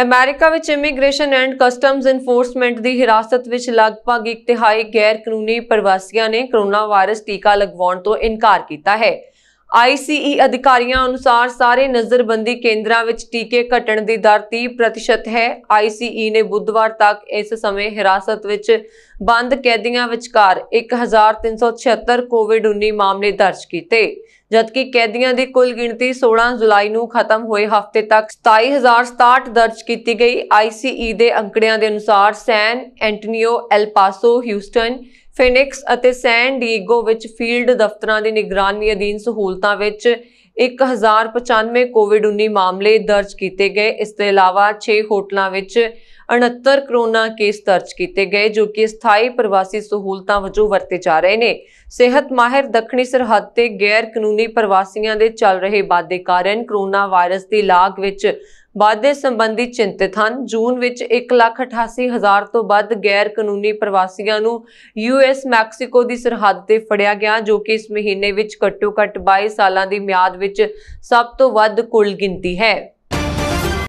America ਵਿੱਚ immigration and customs enforcement ਦੀ ਹਿਰਾਸਤ ਵਿੱਚ ਲਗਭਗ ਇੱਕ ਤਿਹਾਈ ਗੈਰ ਕਾਨੂੰਨੀ ਪ੍ਰਵਾਸੀਆਂ ਨੇ ਕੋਰੋਨਾ ਵਾਇਰਸ ਟੀਕਾ ਲਗਵਾਉਣ ਤੋਂ ਇਨਕਾਰ ਕੀਤਾ ਹੈ ICE ਅਧਿਕਾਰੀਆਂ ਅਨੁਸਾਰ ਸਾਰੇ ਨਜ਼ਰਬੰਦੀ ਕੇਂਦਰਾਂ ਵਿੱਚ ਟੀਕੇ ਘਟਣ ਦੀ ਦਰ 30% ਹੈ ICE ਨੇ ਬੁੱਧਵਾਰ ਤੱਕ ਇਸ ਸਮੇਂ ਹਿਰਾਸਤ ਵਿੱਚ ਬੰਦ ਕੈਦੀਆਂ ਵਿਚਕਾਰ 1376 ਕੋਵਿਡ-19 ਮਾਮਲੇ ਦਰਜ ਕੀਤੇ ਜਦਕਿ ਕੈਦੀਆਂ ਦੀ ਕੁੱਲ ਗਿਣਤੀ 16 ਜੁਲਾਈ ਨੂੰ ਖਤਮ ਹੋਏ ਹਫ਼ਤੇ ਤੱਕ 27067 ਦਰਜ ਕੀਤੀ ਗਈ ICE ਦੇ ਅੰਕੜਿਆਂ ਦੇ ਅਨੁਸਾਰ San Antonio El Paso Houston Phoenix ਅਤੇ ਸੈਨ ਡੀਗੋ ਵਿੱਚ ਫੀਲਡ ਦਫ਼ਤਰਾਂ ਦੀ ਨਿਗਰਾਨੀ ਅਧੀਨ ਸਹੂਲਤਾਂ ਵਿੱਚ 1095 ਕੋਵਿਡ-19 ਮਾਮਲੇ ਦਰਜ ਕੀਤੇ ਗਏ ਇਸ ਤੋਂ ਇਲਾਵਾ 6 ਹੋਟਲਾਂ ਵਿੱਚ 69 ਕਰੋਨਾ ਕੇਸ ਦਰਜ ਕੀਤੇ ਗਏ ਜੋ ਕਿ ਸਥਾਈ ਪ੍ਰਵਾਸੀ ਸਹੂਲਤਾਂ ਵਜੋਂ ਵਰਤੇ ਜਾ ਰਹੇ ਨੇ ਸਿਹਤ ਮਾਹਿਰ ਦੱਖਣੀ ਸਰਹੱਦ ਤੇ ਗੈਰ ਕਾਨੂੰਨੀ ਪ੍ਰਵਾਸੀਆਂ ਦੇ ਚੱਲ ਰਹੇ ਵਾਧੇ ਕਾਰਨ ਕਰੋਨਾ ਵਾਇਰਸ ਦੀ ਲਾਗ ਵਿੱਚ ਵਾਧੇ ਸੰਬੰਧੀ ਚਿੰਤਤ ਹਨ ਜੂਨ ਵਿੱਚ 1,88,000 ਤੋਂ ਵੱਧ ਗੈਰ ਕਾਨੂੰਨੀ ਪ੍ਰਵਾਸੀਆਂ ਨੂੰ ਯੂਐਸ ਮੈਕਸੀਕੋ ਦੀ ਸਰਹੱਦ ਤੇ ਫੜਿਆ ਗਿਆ ਜੋ ਕਿ ਇਸ ਮਹੀਨੇ ਵਿੱਚ ਘੱਟੋ-ਘੱਟ 22 ਸਾਲਾਂ ਦੀ ਮਿਆਦ ਵਿੱਚ ਸਭ ਤੋਂ ਵੱਧ ਕੁੱਲ ਗਿਣਤੀ ਹੈ